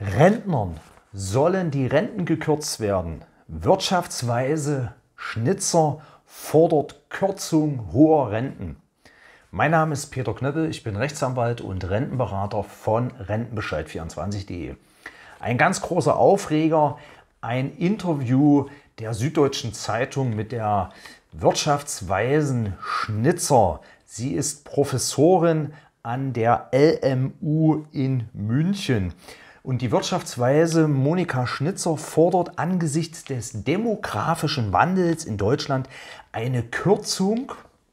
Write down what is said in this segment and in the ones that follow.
Rentnern sollen die Renten gekürzt werden. Wirtschaftsweise Schnitzer fordert Kürzung hoher Renten. Mein Name ist Peter Knöppel, ich bin Rechtsanwalt und Rentenberater von Rentenbescheid24.de. Ein ganz großer Aufreger, ein Interview der Süddeutschen Zeitung mit der Wirtschaftsweisen Schnitzer. Sie ist Professorin an der LMU in München. Und die Wirtschaftsweise Monika Schnitzer fordert angesichts des demografischen Wandels in Deutschland eine Kürzung,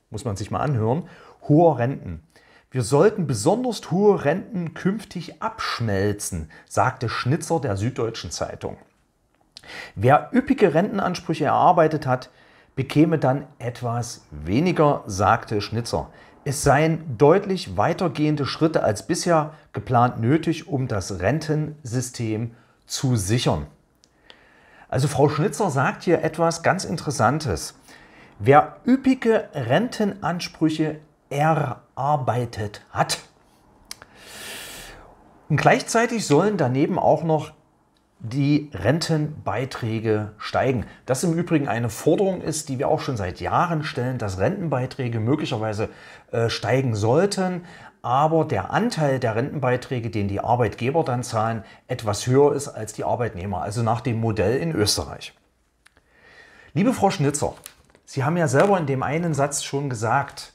muss man sich mal anhören, hoher Renten. Wir sollten besonders hohe Renten künftig abschmelzen, sagte Schnitzer der Süddeutschen Zeitung. Wer üppige Rentenansprüche erarbeitet hat, bekäme dann etwas weniger, sagte Schnitzer. Es seien deutlich weitergehende Schritte als bisher geplant nötig, um das Rentensystem zu sichern. Also Frau Schnitzer sagt hier etwas ganz Interessantes. Wer üppige Rentenansprüche erarbeitet hat, und gleichzeitig sollen daneben auch noch die Rentenbeiträge steigen. Das im Übrigen eine Forderung ist, die wir auch schon seit Jahren stellen, dass Rentenbeiträge möglicherweise äh, steigen sollten, aber der Anteil der Rentenbeiträge, den die Arbeitgeber dann zahlen, etwas höher ist als die Arbeitnehmer, also nach dem Modell in Österreich. Liebe Frau Schnitzer, Sie haben ja selber in dem einen Satz schon gesagt,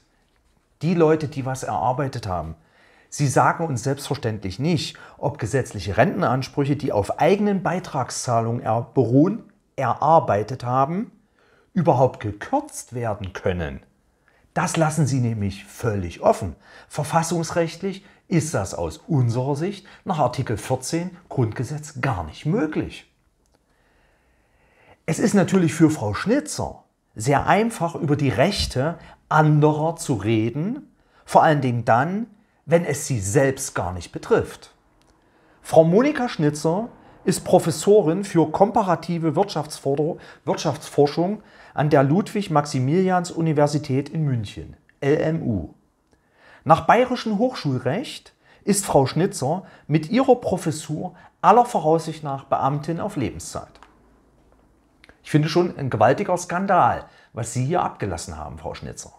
die Leute, die was erarbeitet haben, Sie sagen uns selbstverständlich nicht, ob gesetzliche Rentenansprüche, die auf eigenen Beitragszahlungen er beruhen, erarbeitet haben, überhaupt gekürzt werden können. Das lassen Sie nämlich völlig offen. Verfassungsrechtlich ist das aus unserer Sicht nach Artikel 14 Grundgesetz gar nicht möglich. Es ist natürlich für Frau Schnitzer sehr einfach, über die Rechte anderer zu reden, vor allen Dingen dann, wenn es sie selbst gar nicht betrifft. Frau Monika Schnitzer ist Professorin für komparative Wirtschaftsforschung an der Ludwig-Maximilians-Universität in München, LMU. Nach bayerischem Hochschulrecht ist Frau Schnitzer mit ihrer Professur aller Voraussicht nach Beamtin auf Lebenszeit. Ich finde schon ein gewaltiger Skandal, was Sie hier abgelassen haben, Frau Schnitzer.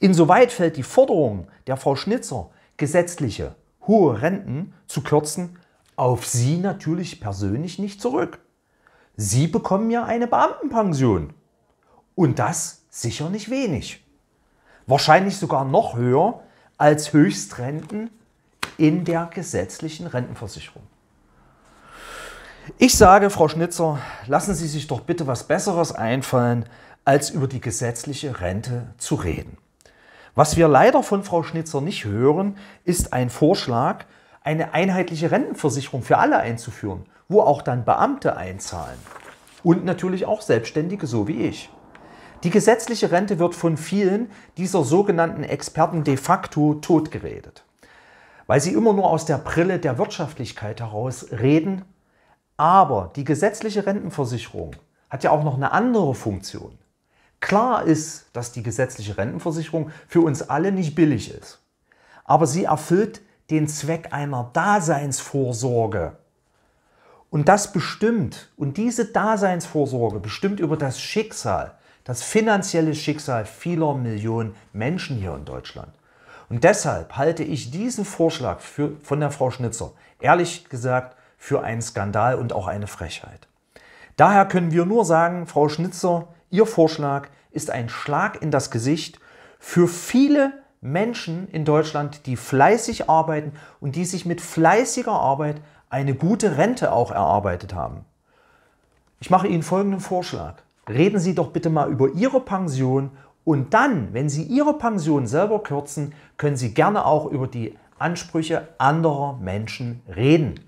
Insoweit fällt die Forderung der Frau Schnitzer, gesetzliche hohe Renten zu kürzen, auf sie natürlich persönlich nicht zurück. Sie bekommen ja eine Beamtenpension. Und das sicher nicht wenig. Wahrscheinlich sogar noch höher als Höchstrenten in der gesetzlichen Rentenversicherung. Ich sage, Frau Schnitzer, lassen Sie sich doch bitte was Besseres einfallen, als über die gesetzliche Rente zu reden. Was wir leider von Frau Schnitzer nicht hören, ist ein Vorschlag, eine einheitliche Rentenversicherung für alle einzuführen, wo auch dann Beamte einzahlen. Und natürlich auch Selbstständige, so wie ich. Die gesetzliche Rente wird von vielen dieser sogenannten Experten de facto totgeredet, weil sie immer nur aus der Brille der Wirtschaftlichkeit heraus reden. Aber die gesetzliche Rentenversicherung hat ja auch noch eine andere Funktion. Klar ist, dass die gesetzliche Rentenversicherung für uns alle nicht billig ist. Aber sie erfüllt den Zweck einer Daseinsvorsorge. Und das bestimmt, und diese Daseinsvorsorge bestimmt über das Schicksal, das finanzielle Schicksal vieler Millionen Menschen hier in Deutschland. Und deshalb halte ich diesen Vorschlag für, von der Frau Schnitzer ehrlich gesagt für einen Skandal und auch eine Frechheit. Daher können wir nur sagen, Frau Schnitzer, Ihr Vorschlag ist ein Schlag in das Gesicht für viele Menschen in Deutschland, die fleißig arbeiten und die sich mit fleißiger Arbeit eine gute Rente auch erarbeitet haben. Ich mache Ihnen folgenden Vorschlag. Reden Sie doch bitte mal über Ihre Pension und dann, wenn Sie Ihre Pension selber kürzen, können Sie gerne auch über die Ansprüche anderer Menschen reden.